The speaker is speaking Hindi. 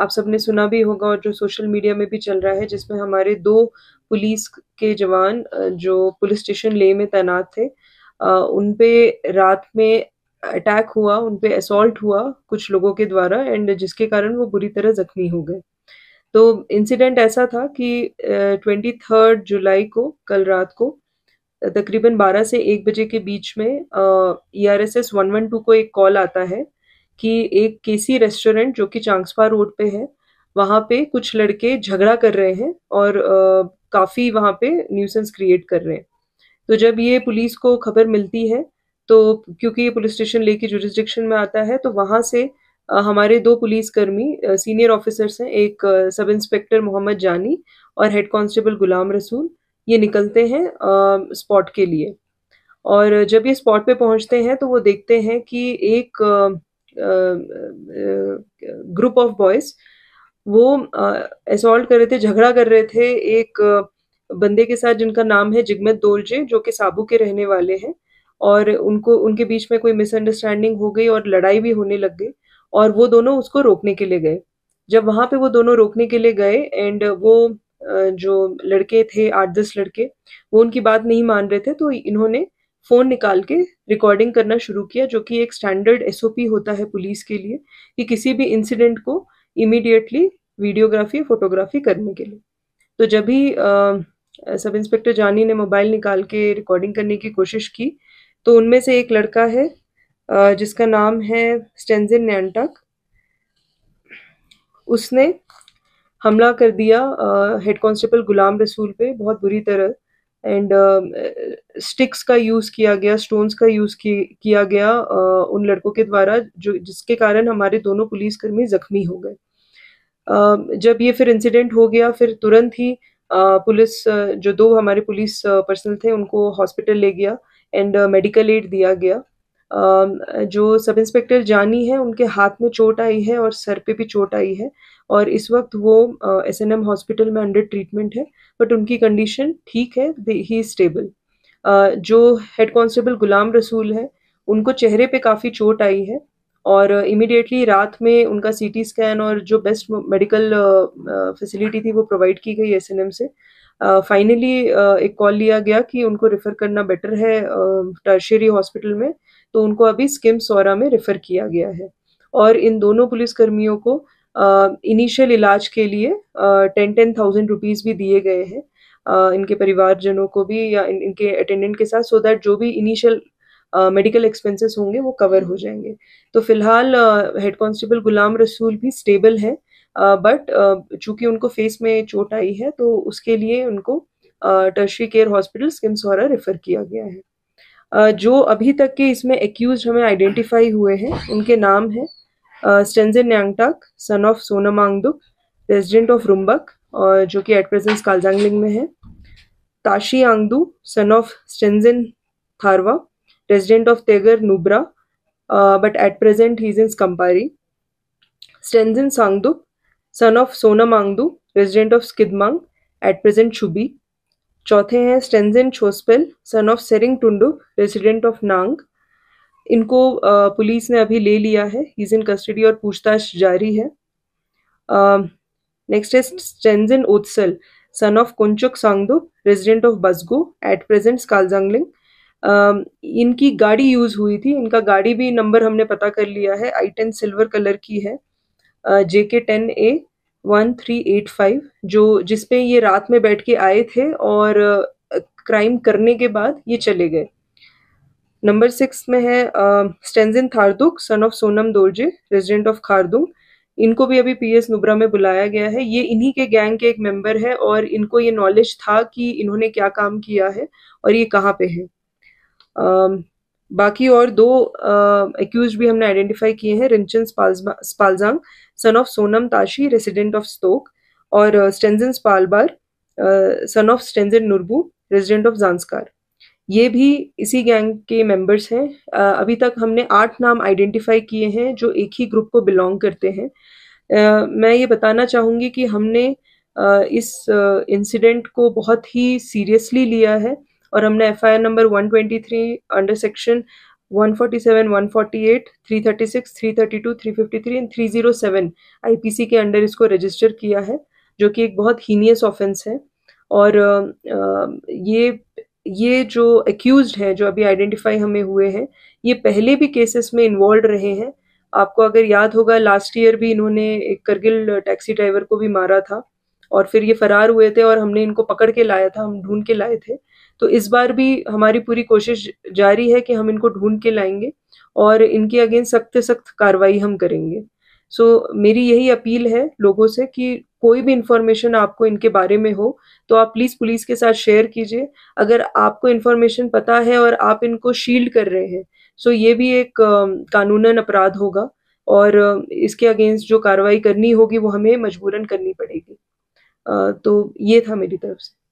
आप सबने सुना भी होगा और जो सोशल मीडिया में भी चल रहा है जिसमें हमारे दो पुलिस के जवान जो पुलिस स्टेशन ले में तैनात थे उन पे रात में अटैक हुआ उन पे असॉल्ट हुआ कुछ लोगों के द्वारा एंड जिसके कारण वो बुरी तरह जख्मी हो गए तो इंसिडेंट ऐसा था कि ट्वेंटी थर्ड जुलाई को कल रात को तकरीबन 12 से 1 बजे के बीच में E R S S one one two को एक कॉल आता है कि एक केसी रेस्टोरेंट जो कि चांगसपा रोड पे है वहाँ पे कुछ लड़के झगड़ा कर रहे हैं और काफ़ी वहाँ पे न्यूसेंस क्रिएट कर रहे हैं तो जब ये पुलिस को खबर मिलती है तो क्योंकि ये पुलिस स्टेशन लेके जुरिस्डिक्शन में आता है तो वहाँ से हमारे दो पुलिसकर्मी सीनियर ऑफिसर्स हैं एक सब इंस्पेक्टर मोहम्मद जानी और हेड कांस्टेबल गुलाम रसूल ये निकलते हैं स्पॉट के लिए और जब ये स्पॉट पे पहुंचते हैं तो वो देखते हैं कि एक ग्रुप ऑफ बॉयज वो असोल्ट कर रहे थे झगड़ा कर रहे थे एक बंदे के साथ जिनका नाम है जिगमत दोलजे जो कि साबू के रहने वाले हैं और उनको उनके बीच में कोई मिसअंडरस्टैंडिंग हो गई और लड़ाई भी होने लग गई और वो दोनों उसको रोकने के लिए गए जब वहाँ पे वो दोनों रोकने के लिए गए एंड वो जो लड़के थे आठ दस लड़के वो उनकी बात नहीं मान रहे थे तो इन्होंने फ़ोन निकाल के रिकॉर्डिंग करना शुरू किया जो कि एक स्टैंडर्ड एसओपी होता है पुलिस के लिए कि किसी भी इंसिडेंट को इमीडिएटली वीडियोग्राफी फोटोग्राफी करने के लिए तो जब भी सब इंस्पेक्टर जानी ने मोबाइल निकाल के रिकॉर्डिंग करने की कोशिश की तो उनमें से एक लड़का है आ, जिसका नाम है स्टेंजिन नैनटक उसने हमला कर दिया हेड कांस्टेबल गुलाम रसूल पे बहुत बुरी तरह एंड स्टिक्स uh, का यूज किया गया स्टोन्स का यूज कि, किया गया uh, उन लड़कों के द्वारा जो जिसके कारण हमारे दोनों पुलिसकर्मी जख्मी हो गए uh, जब ये फिर इंसिडेंट हो गया फिर तुरंत ही पुलिस जो दो हमारे पुलिस पर्सनल थे उनको हॉस्पिटल ले गया एंड मेडिकल एड दिया गया जो सब इंस्पेक्टर जानी है उनके हाथ में चोट आई है और सर पे भी चोट आई है और इस वक्त वो एस एन एम हॉस्पिटल में अंडर ट्रीटमेंट है बट उनकी कंडीशन ठीक है ही स्टेबल जो हेड कांस्टेबल गुलाम रसूल है उनको चेहरे पे काफ़ी चोट आई है और इमिडिएटली रात में उनका सीटी स्कैन और जो बेस्ट मेडिकल फैसिलिटी थी वो प्रोवाइड की गई एस एन एम से फाइनली uh, uh, एक कॉल लिया गया कि उनको रेफ़र करना बेटर है टर्शरी हॉस्पिटल में तो उनको अभी स्किम सौरा में रेफ़र किया गया है और इन दोनों पुलिसकर्मियों को इनिशियल इलाज के लिए टेन टेन थाउजेंड रुपीज़ भी दिए गए हैं इनके परिवारजनों को भी या इन, इनके अटेंडेंट के साथ सो दैट जो भी इनिशियल मेडिकल एक्सपेंसेस होंगे वो कवर हो जाएंगे तो फिलहाल हेड कांस्टेबल गुलाम रसूल भी स्टेबल है बट चूंकि उनको फेस में चोट आई है तो उसके लिए उनको tertiary care hospital SKIMS Soura refer किया गया है जो अभी तक के इसमें एक्यूज हमें आइडेंटिफाई हुए हैं उनके नाम है Stanzin Nyangtak son of Sonam Angduk resident of Rumbak और जो कि एट प्रेजेंस कालजांगलिंग में है Tashi Angdu son of Stanzin Tharwa president of Tegar Nubra but at present he is in Skampari Stanzin Sangduk son of Sonam Angdu resident of Skidmang at present Shubi चौथे हैं Stanzin Chhospel son of Tsering Tundup resident of Nang इनको पुलिस ने अभी ले लिया है इज इन कस्टडी और पूछताछ जारी है नेक्स्ट है Stanzin Otsal son of Kunchuk Sangdo resident of Basgo at present Skalzangling इनकी गाड़ी यूज हुई थी इनका गाड़ी भी नंबर हमने पता कर लिया है आई टेन सिल्वर कलर की है J K ten A one three eight five जो जिसपे ये रात में बैठ के आए थे और क्राइम करने के बाद ये चले गए नंबर सिक्स में है Stanzin Thardok son of Sonam Dorje resident of Khardung इनको भी अभी पीएस नुब्रा में बुलाया गया है ये इन्हीं के गैंग के एक मेंबर है और इनको ये नॉलेज था कि इन्होंने क्या काम किया है और ये कहाँ पे है बाकी और दो एक्यूज भी हमने आइडेंटिफाई किए हैं Rinchen Spalzang son of Sonam Tashi resident of Stok और Stanzin Spalbar son of Stanzin Norbu resident of Zanskar ये भी इसी गैंग के मेंबर्स हैं uh, अभी तक हमने आठ नाम आइडेंटिफाई किए हैं जो एक ही ग्रुप को बिलोंग करते हैं uh, मैं ये बताना चाहूँगी कि हमने uh, इस इंसिडेंट को बहुत ही सीरियसली लिया है और हमने F I R number one twenty three under section 147, two three fifty three and P C के अंडर इसको रजिस्टर किया है जो कि एक बहुत हीनियस ऑफेंस है और ये ये जो एक्यूज हैं जो अभी आइडेंटिफाई हमें हुए हैं ये पहले भी केसेस में इन्वॉल्व रहे हैं आपको अगर याद होगा लास्ट ईयर भी इन्होंने एक करगिल टैक्सी ड्राइवर को भी मारा था और फिर ये फरार हुए थे और हमने इनको पकड़ के लाया था हम ढूंढ के लाए थे तो इस बार भी हमारी पूरी कोशिश जारी है कि हम इनको ढूंढ के लाएंगे और इनके अगेंस्ट सख्त सख्त कार्रवाई हम करेंगे सो so, मेरी यही अपील है लोगों से कि कोई भी इन्फॉर्मेशन आपको इनके बारे में हो तो आप प्लीज़ पुलिस के साथ शेयर कीजिए अगर आपको इन्फॉर्मेशन पता है और आप इनको शील्ड कर रहे हैं सो so ये भी एक कानूनन अपराध होगा और इसके अगेंस्ट जो कार्रवाई करनी होगी वो हमें मजबूरन करनी पड़ेगी तो ये था मेरी तरफ से